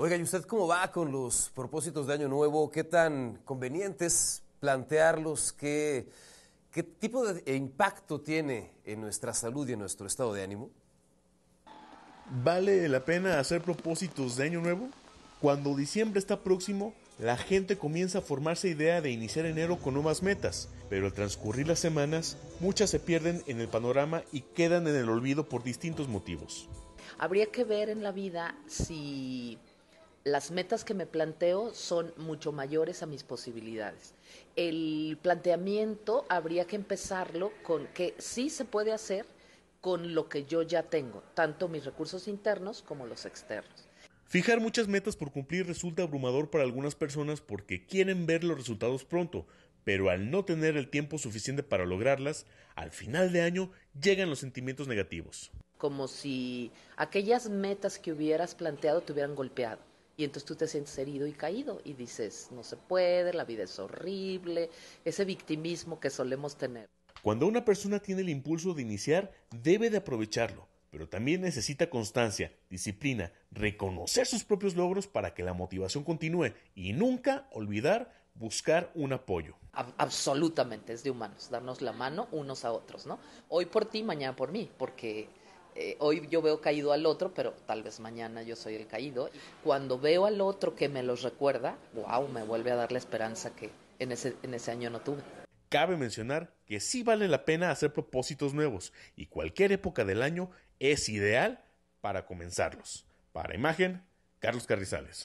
Oiga, ¿y usted cómo va con los propósitos de Año Nuevo? ¿Qué tan convenientes plantearlos? ¿Qué, qué tipo de impacto tiene en nuestra salud y en nuestro estado de ánimo? ¿Vale la pena hacer propósitos de Año Nuevo? Cuando diciembre está próximo, la gente comienza a formarse idea de iniciar enero con nuevas metas, pero al transcurrir las semanas, muchas se pierden en el panorama y quedan en el olvido por distintos motivos. Habría que ver en la vida si las metas que me planteo son mucho mayores a mis posibilidades. El planteamiento habría que empezarlo con que sí se puede hacer con lo que yo ya tengo, tanto mis recursos internos como los externos. Fijar muchas metas por cumplir resulta abrumador para algunas personas porque quieren ver los resultados pronto, pero al no tener el tiempo suficiente para lograrlas, al final de año llegan los sentimientos negativos. Como si aquellas metas que hubieras planteado te hubieran golpeado y entonces tú te sientes herido y caído y dices, no se puede, la vida es horrible, ese victimismo que solemos tener. Cuando una persona tiene el impulso de iniciar, debe de aprovecharlo, pero también necesita constancia, disciplina, reconocer sus propios logros para que la motivación continúe y nunca olvidar buscar un apoyo. absolutamente, es de humanos, darnos la mano unos a otros, ¿no? Hoy por ti, mañana por mí, porque eh, hoy yo veo caído al otro, pero tal vez mañana yo soy el caído. Cuando veo al otro que me los recuerda, wow, me vuelve a dar la esperanza que en ese, en ese año no tuve. Cabe mencionar que sí vale la pena hacer propósitos nuevos y cualquier época del año es ideal para comenzarlos. Para imagen, Carlos Carrizales.